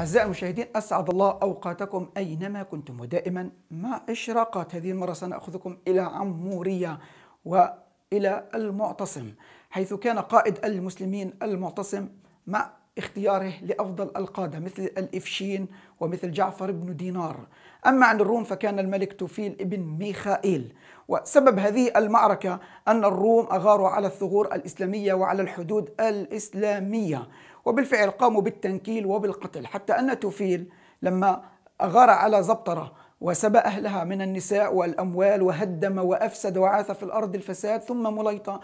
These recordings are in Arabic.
أعزائي المشاهدين أسعد الله أوقاتكم أينما كنتم ودائما مع إشراقات هذه المرة سنأخذكم إلى عمورية وإلى المعتصم حيث كان قائد المسلمين المعتصم مع اختياره لأفضل القادة مثل الإفشين ومثل جعفر بن دينار أما عن الروم فكان الملك توفيل ابن ميخائيل وسبب هذه المعركة أن الروم أغاروا على الثغور الإسلامية وعلى الحدود الإسلامية وبالفعل قاموا بالتنكيل وبالقتل حتى أن توفيل لما أغار على زبطرة وسبى أهلها من النساء والأموال وهدم وأفسد وعاث في الأرض الفساد ثم مليطة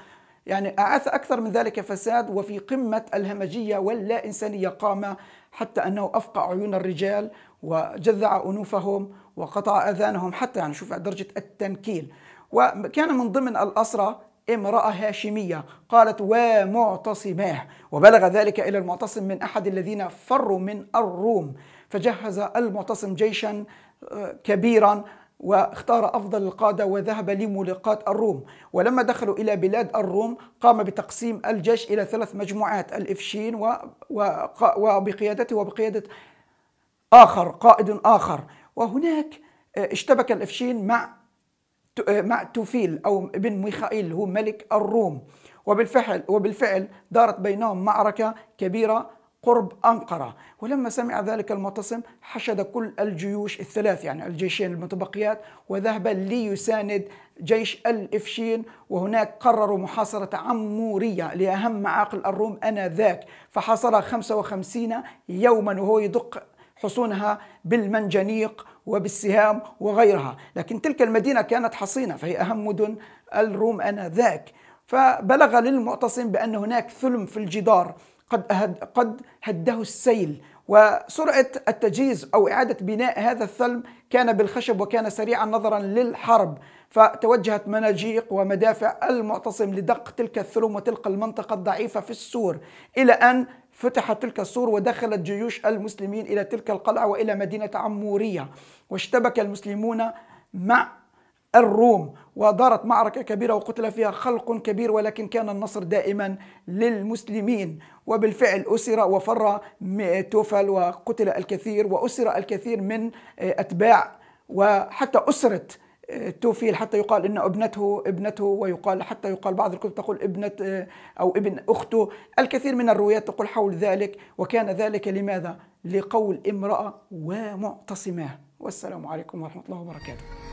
يعني أعاث أكثر من ذلك فساد وفي قمة الهمجية واللا إنسانية قام حتى أنه أفقع عيون الرجال وجذع أنوفهم وقطع أذانهم حتى يعني شوف درجة التنكيل وكان من ضمن الأسرة امرأة هاشمية قالت ومعتصماه وبلغ ذلك إلى المعتصم من أحد الذين فروا من الروم فجهز المعتصم جيشا آه، كبيرا واختار أفضل القادة وذهب لملاقاة الروم ولما دخلوا إلى بلاد الروم قام بتقسيم الجيش إلى ثلاث مجموعات الإفشين وبقيادته وبقيادة آخر قائد آخر وهناك آه، اشتبك الإفشين مع آه، مع توفيل أو ابن ميخائيل هو ملك الروم وبالفعل وبالفعل دارت بينهم معركة كبيرة قرب أنقرة ولما سمع ذلك المعتصم حشد كل الجيوش الثلاث يعني الجيشين المتبقيات وذهب ليساند جيش الإفشين وهناك قرروا محاصرة عمورية لأهم معاقل الروم أنذاك فحاصرها 55 يوما وهو يدق حصونها بالمنجنيق وبالسهام وغيرها لكن تلك المدينة كانت حصينة فهي أهم مدن الروم أنذاك فبلغ للمعتصم بأن هناك ثلم في الجدار قد أهد قد هده السيل وسرعة التجهيز أو إعادة بناء هذا الثلم كان بالخشب وكان سريعا نظرا للحرب فتوجهت مناجيق ومدافع المعتصم لدق تلك الثلوم وتلك المنطقة الضعيفة في السور إلى أن فتحت تلك السور ودخلت جيوش المسلمين إلى تلك القلعة وإلى مدينة عمورية واشتبك المسلمون مع الروم ودارت معركة كبيرة وقتل فيها خلق كبير ولكن كان النصر دائما للمسلمين وبالفعل أسر وفر توفل وقتل الكثير وأسر الكثير من آه، أتباع وحتى أسرت آه، توفيل حتى يقال ان ابنته ابنته ويقال حتى يقال بعض الكتب تقول ابنة آه، او ابن اخته الكثير من الروايات تقول حول ذلك وكان ذلك لماذا لقول امراه ومعتصماه والسلام عليكم ورحمه الله وبركاته